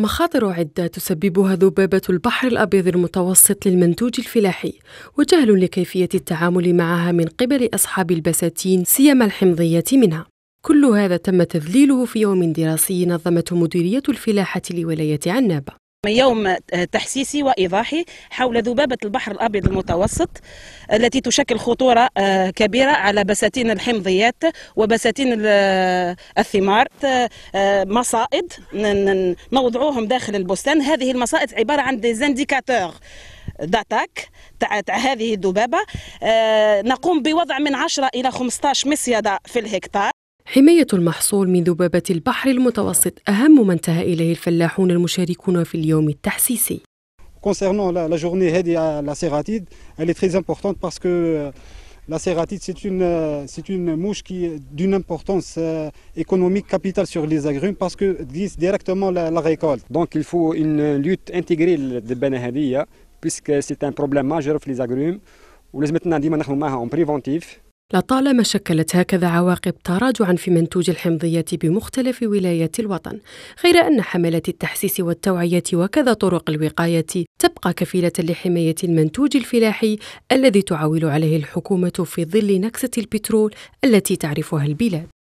مخاطر عدة تسببها ذبابة البحر الأبيض المتوسط للمنتوج الفلاحي وجهل لكيفية التعامل معها من قبل أصحاب البساتين سيما الحمضية منها كل هذا تم تذليله في يوم دراسي نظمته مديرية الفلاحة لولاية عنابة يوم تحسيسي وإيضاحي حول ذبابة البحر الأبيض المتوسط التي تشكل خطورة آه، كبيرة على بساتين الحمضيات وبساتين آه، الثمار آه، مصائد نوضعوهم داخل البستان هذه المصائد عبارة عن ديزانديكاتور داتاك تاع هذه الذبابة نقوم بوضع من 10 إلى 15 مصيدة في الهكتار حماية المحصول من ذبابة البحر المتوسط أهم ما انتهى إليه الفلاحون المشاركون في اليوم التحسيسي. Concernant la, la journée aide à la cératide, elle est très importante parce que la cératide, c'est une, c'est une mouche qui est d'une importance économique capitale sur les agrumes parce que vise directement la, la récolte. Donc il faut une lutte intégrée de Benahadiya puisque c'est un problème majeur pour les agrumes. ولازمتنا ديما نخدموا معها اون بريفونتيف لطالما شكلت هكذا عواقب تراجعا في منتوج الحمضية بمختلف ولايات الوطن، غير أن حملات التحسيس والتوعية وكذا طرق الوقاية تبقى كفيلة لحماية المنتوج الفلاحي الذي تعول عليه الحكومة في ظل نكسة البترول التي تعرفها البلاد.